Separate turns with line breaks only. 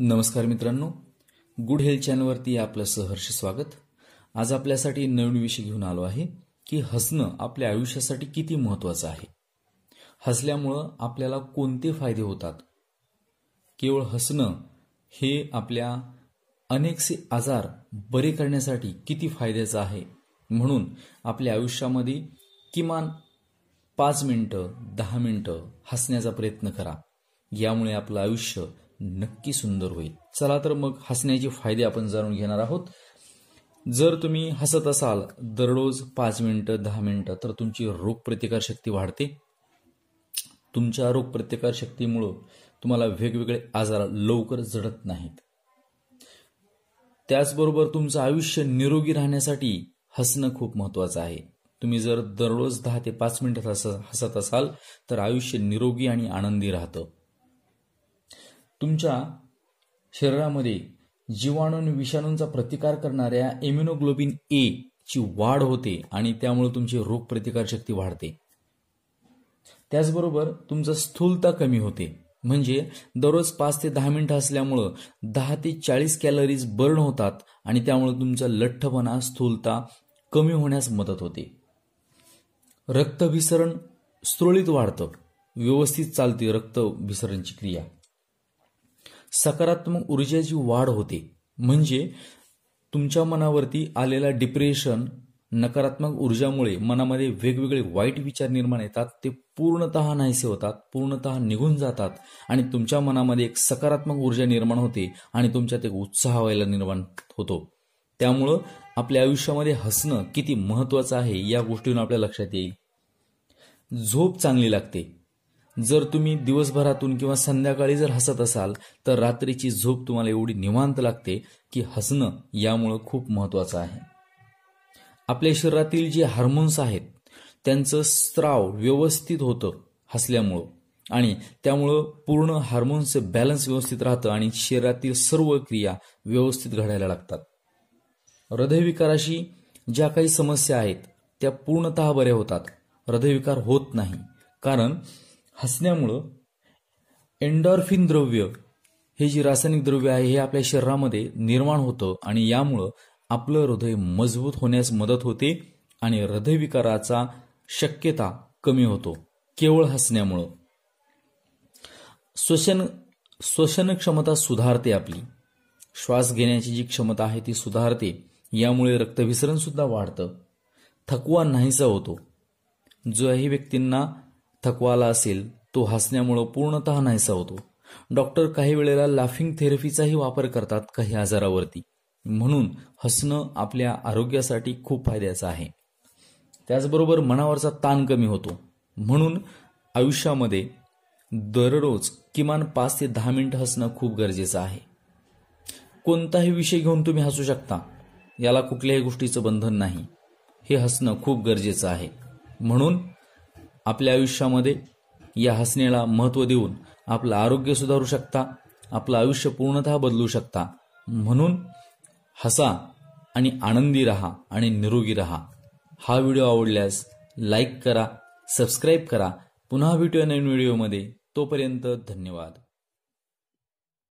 नमस्कार मित्रांनो good health चॅनलवरती आपलं सहर्ष स्वागत आज आपल्यासाठी नवीन विषय घेऊन आलो आहे की हसणं आपल्या आयुष्यासाठी किती महत्वाचं आहे हसल्यामुळं आपल्याला कोणते फायदे होतात केवळ हसणं हे आपल्या अनेकसे आजार बरे करण्यासाठी किती फायद्याचं आहे म्हणून आपल्या आयुष्यामध्ये किमान पाच मिनटं दहा मिनटं हसण्याचा प्रयत्न करा यामुळे आपलं आयुष्य नक्की सुंदर होईल चला तर मग हसण्याचे फायदे आपण जाणून घेणार आहोत जर तुम्ही हसत असाल दररोज पाच मिनिटं दहा मिनिटं तर तुमची रोगप्रतिकारशक्ती वाढते तुमच्या रोगप्रतिकारशक्तीमुळं तुम्हाला वेगवेगळे आजार लवकर जडत नाहीत त्याचबरोबर तुमचं आयुष्य निरोगी राहण्यासाठी हसणं खूप महत्वाचं आहे तुम्ही जर दररोज दहा ते पाच मिनिटं हसत असाल तर आयुष्य निरोगी आणि आनंदी राहतं तुमच्या शरीरामध्ये जीवाणू आणि विषाणूंचा प्रतिकार करणाऱ्या इम्युनोग्लोबिन ए ची वाढ होते आणि त्यामुळे तुमची रोगप्रतिकारशक्ती वाढते त्याचबरोबर तुमचं स्थूलता कमी होते म्हणजे दररोज पाच ते दहा मिनिटं असल्यामुळं दहा ते चाळीस कॅलरीज बर्न होतात आणि त्यामुळे तुमचा लठ्ठपणा स्थूलता कमी होण्यास मदत होते रक्तभिसरण सुरळीत वाढतं व्यवस्थित चालते रक्तभिसरणची क्रिया सकारात्मक ऊर्जेची वाढ होते म्हणजे तुमच्या मनावरती आलेला डिप्रेशन नकारात्मक ऊर्जामुळे मनामध्ये वेगवेगळे वाईट विचार निर्माण येतात ते पूर्णतः नाहीसे होतात पूर्णतः निघून जातात आणि तुमच्या मनामध्ये एक सकारात्मक ऊर्जा निर्माण होते आणि तुमच्यात एक उत्साह व्हायला निर्माण होतो त्यामुळं आपल्या आयुष्यामध्ये हसणं किती महत्वाचं आहे या गोष्टीनं आपल्या लक्षात येईल झोप चांगली लागते जर तुम्ही दिवसभरातून किंवा संध्याकाळी जर हसत असाल तर रात्रीची झोप तुम्हाला एवढी निवांत लागते की हसणं यामुळं खूप महत्वाचं आहे आपल्या शरीरातील जे हार्मोन्स आहेत त्यांचं स्त्राव व्यवस्थित होतं हसल्यामुळं आणि त्यामुळं पूर्ण हार्मोन्सचं बॅलन्स व्यवस्थित राहतं आणि शरीरातील सर्व क्रिया व्यवस्थित घडायला लागतात हृदयविकाराशी ज्या काही समस्या आहेत त्या पूर्णतः बऱ्या होतात हृदयविकार होत नाही कारण हसण्यामुळं एन्डॉर्फिन द्रव्य हे जी रासायनिक द्रव्य आहे हे आपल्या शरीरामध्ये निर्माण होतं आणि यामुळं आपलं हृदय मजबूत होण्यास मदत होते आणि हृदयविकाराचा शक्यता कमी होतो केवळ हसण्यामुळं श्वसन श्वसन क्षमता सुधारते आपली श्वास घेण्याची जी क्षमता आहे ती सुधारते यामुळे रक्तविसरण सुद्धा वाढतं थकवा नाहीसा होतो ज्याही व्यक्तींना थकवाला असेल तो हसण्यामुळं पूर्णतः नाहीसा होतो डॉक्टर काही वेळेला लाफिंग थेरपीचाही वापर करतात काही आजारावरती म्हणून हसणं आपल्या आरोग्यासाठी खूप फायद्याचं आहे त्याचबरोबर मनावरचा ताण कमी होतो म्हणून आयुष्यामध्ये दररोज किमान पाच ते दहा मिनिटं हसणं खूप गरजेचं आहे कोणताही विषय घेऊन तुम्ही हसू शकता याला कुठल्याही गोष्टीचं बंधन नाही हे हसणं खूप गरजेचं आहे म्हणून आपल्या आयुष्यामध्ये या हसण्याला महत्त्व देऊन आपलं आरोग्य सुधारू शकता आपलं आयुष्य पूर्णतः बदलू शकता म्हणून हसा आणि आनंदी रहा आणि निरोगी रहा हा व्हिडिओ आवडल्यास लाईक करा सबस्क्राईब करा पुन्हा भेटूया नवीन व्हिडिओमध्ये तोपर्यंत धन्यवाद